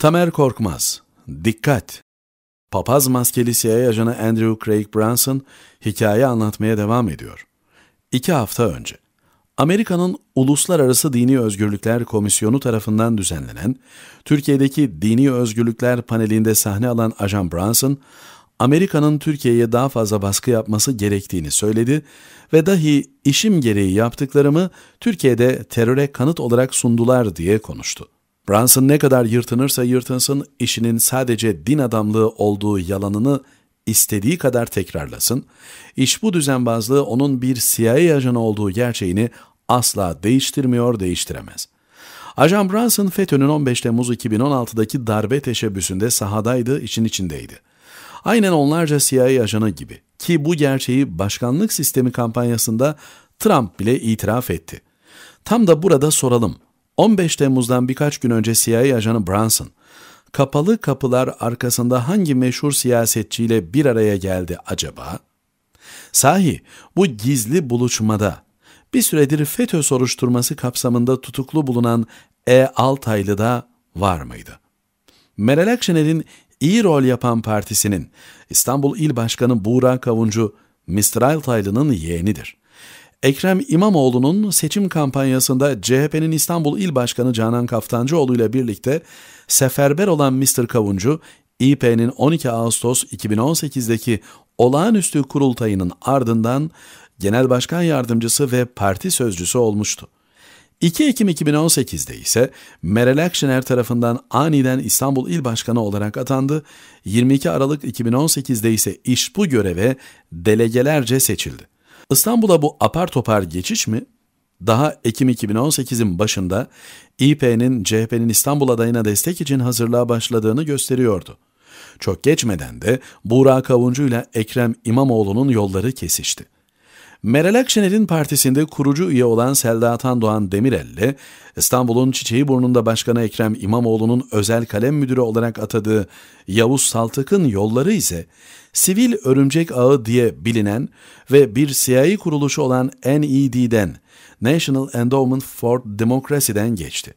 Tamer Korkmaz, dikkat! Papaz maskeli CIA ajanı Andrew Craig Branson hikaye anlatmaya devam ediyor. İki hafta önce, Amerika'nın Uluslararası Dini Özgürlükler Komisyonu tarafından düzenlenen, Türkiye'deki Dini Özgürlükler panelinde sahne alan ajan Branson, Amerika'nın Türkiye'ye daha fazla baskı yapması gerektiğini söyledi ve dahi işim gereği yaptıklarımı Türkiye'de teröre kanıt olarak sundular diye konuştu. Branson ne kadar yırtınırsa yırtınsın işinin sadece din adamlığı olduğu yalanını istediği kadar tekrarlasın, iş bu düzenbazlığı onun bir CIA ajanı olduğu gerçeğini asla değiştirmiyor, değiştiremez. Ajan Branson FETÖ'nün 15 Temmuz 2016'daki darbe teşebbüsünde sahadaydı, için içindeydi. Aynen onlarca CIA ajanı gibi ki bu gerçeği başkanlık sistemi kampanyasında Trump bile itiraf etti. Tam da burada soralım. 15 Temmuz'dan birkaç gün önce CIA ajanı Branson, kapalı kapılar arkasında hangi meşhur siyasetçiyle bir araya geldi acaba? Sahi bu gizli buluşmada bir süredir FETÖ soruşturması kapsamında tutuklu bulunan E. Altaylı da var mıydı? Meral Akşener'in iyi rol yapan partisinin İstanbul İl Başkanı Buğra Kavuncu, Mr. Altaylı'nın yeğenidir. Ekrem İmamoğlu'nun seçim kampanyasında CHP'nin İstanbul İl Başkanı Canan Kaftancıoğlu ile birlikte seferber olan Mr. Kavuncu, İP'nin 12 Ağustos 2018'deki olağanüstü kurultayının ardından genel başkan yardımcısı ve parti sözcüsü olmuştu. 2 Ekim 2018'de ise Meral Akşener tarafından aniden İstanbul İl Başkanı olarak atandı. 22 Aralık 2018'de ise iş bu göreve delegelerce seçildi. İstanbul'a bu apar topar geçiş mi? Daha Ekim 2018'in başında İP'nin CHP'nin İstanbul adayına destek için hazırlığa başladığını gösteriyordu. Çok geçmeden de Buğra Kavuncu ile Ekrem İmamoğlu'nun yolları kesişti. Meral Akşener'in partisinde kurucu üye olan Selda Tandoğan Demirel'le İstanbul'un çiçeği burnunda Başkanı Ekrem İmamoğlu'nun özel kalem müdürü olarak atadığı Yavuz Saltık'ın yolları ise sivil örümcek ağı diye bilinen ve bir siyahi kuruluşu olan NED'den National Endowment for Democracy'den geçti.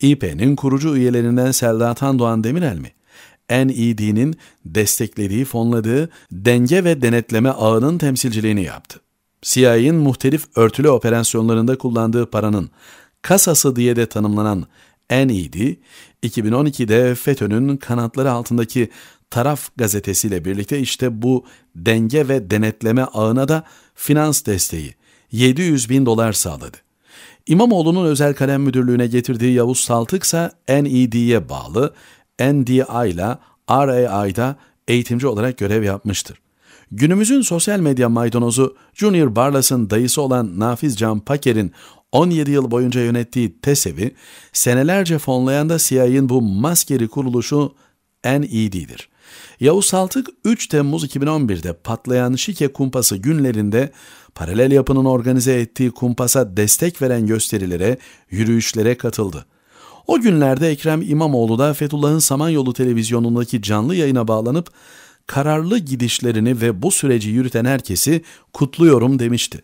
İP'nin kurucu üyelerinden Selda Tandoğan Demirel mi? NED'nin desteklediği, fonladığı denge ve denetleme ağının temsilciliğini yaptı. CIA'in muhtelif örtülü operasyonlarında kullandığı paranın kasası diye de tanımlanan NED, 2012'de FETÖ'nün kanatları altındaki Taraf gazetesiyle birlikte işte bu denge ve denetleme ağına da finans desteği 700 bin dolar sağladı. İmamoğlu'nun özel kalem müdürlüğüne getirdiği Yavuz Saltık ise NED'ye bağlı NDI ile RAI'da eğitimci olarak görev yapmıştır. Günümüzün sosyal medya maydanozu Junior Barlas'ın dayısı olan Nafiz Can Paker'in 17 yıl boyunca yönettiği TESEV'i senelerce fonlayan da CIA'in bu maskeri kuruluşu NED'dir. Yavuz Saltık 3 Temmuz 2011'de patlayan şike kumpası günlerinde paralel yapının organize ettiği kumpasa destek veren gösterilere, yürüyüşlere katıldı. O günlerde Ekrem İmamoğlu da Fethullah'ın Samanyolu televizyonundaki canlı yayına bağlanıp kararlı gidişlerini ve bu süreci yürüten herkesi kutluyorum demişti.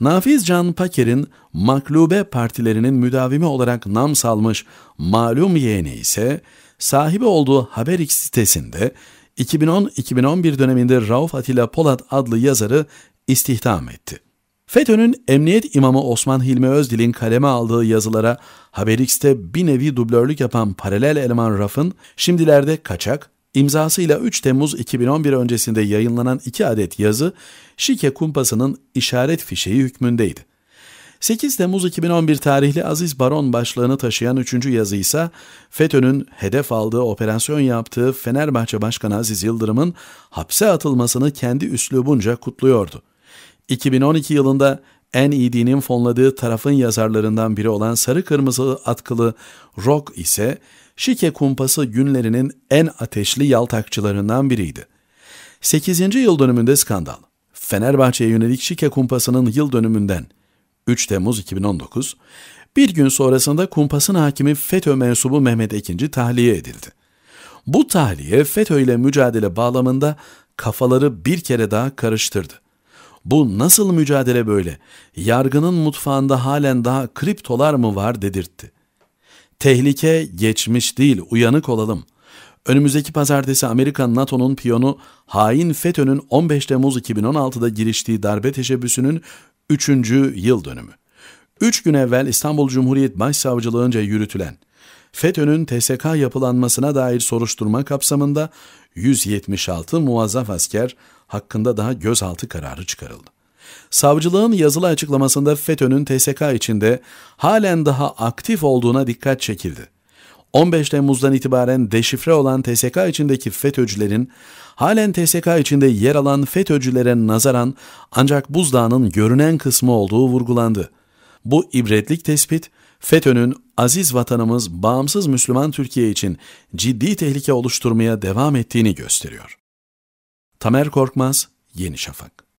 Nafiz Can Paker'in maklube partilerinin müdavimi olarak nam salmış malum yeğeni ise sahibi olduğu Haberik sitesinde 2010-2011 döneminde Rauf Atilla Polat adlı yazarı istihdam etti. FETÖ'nün emniyet imamı Osman Hilmi Özdil'in kaleme aldığı yazılara Haberix'te bir nevi dublörlük yapan paralel eleman Raf'ın şimdilerde kaçak, İmzasıyla 3 Temmuz 2011 öncesinde yayınlanan iki adet yazı şike kumpasının işaret fişeği hükmündeydi. 8 Temmuz 2011 tarihli Aziz Baron başlığını taşıyan 3. yazı ise FETÖ'nün hedef aldığı operasyon yaptığı Fenerbahçe Başkanı Aziz Yıldırım'ın hapse atılmasını kendi üslubunca kutluyordu. 2012 yılında en İdi'nin fonladığı tarafın yazarlarından biri olan sarı kırmızı atkılı Rock ise Şike kumpası günlerinin en ateşli yaltakçılarından biriydi. 8. yıl dönümünde skandal. Fenerbahçe'ye yönelik Şike kumpasının yıl dönümünden 3 Temmuz 2019, bir gün sonrasında kumpasın hakimi FETÖ mensubu Mehmet Ekinci tahliye edildi. Bu tahliye FETÖ ile mücadele bağlamında kafaları bir kere daha karıştırdı. Bu nasıl mücadele böyle? Yargının mutfağında halen daha kriptolar mı var dedirtti. Tehlike geçmiş değil, uyanık olalım. Önümüzdeki pazartesi Amerika NATO'nun piyonu hain FETÖ'nün 15 Temmuz 2016'da giriştiği darbe teşebbüsünün 3. yıl dönümü. 3 gün evvel İstanbul Cumhuriyet Başsavcılığınca yürütülen FETÖ'nün TSK yapılanmasına dair soruşturma kapsamında 176 muazzaf asker hakkında daha gözaltı kararı çıkarıldı. Savcılığın yazılı açıklamasında FETÖ'nün TSK içinde halen daha aktif olduğuna dikkat çekildi. 15 Temmuz'dan itibaren deşifre olan TSK içindeki FETÖ'cülerin halen TSK içinde yer alan FETÖ'cülere nazaran ancak buzdağının görünen kısmı olduğu vurgulandı. Bu ibretlik tespit FETÖ'nün aziz vatanımız bağımsız Müslüman Türkiye için ciddi tehlike oluşturmaya devam ettiğini gösteriyor. Tamer Korkmaz, Yeni Şafak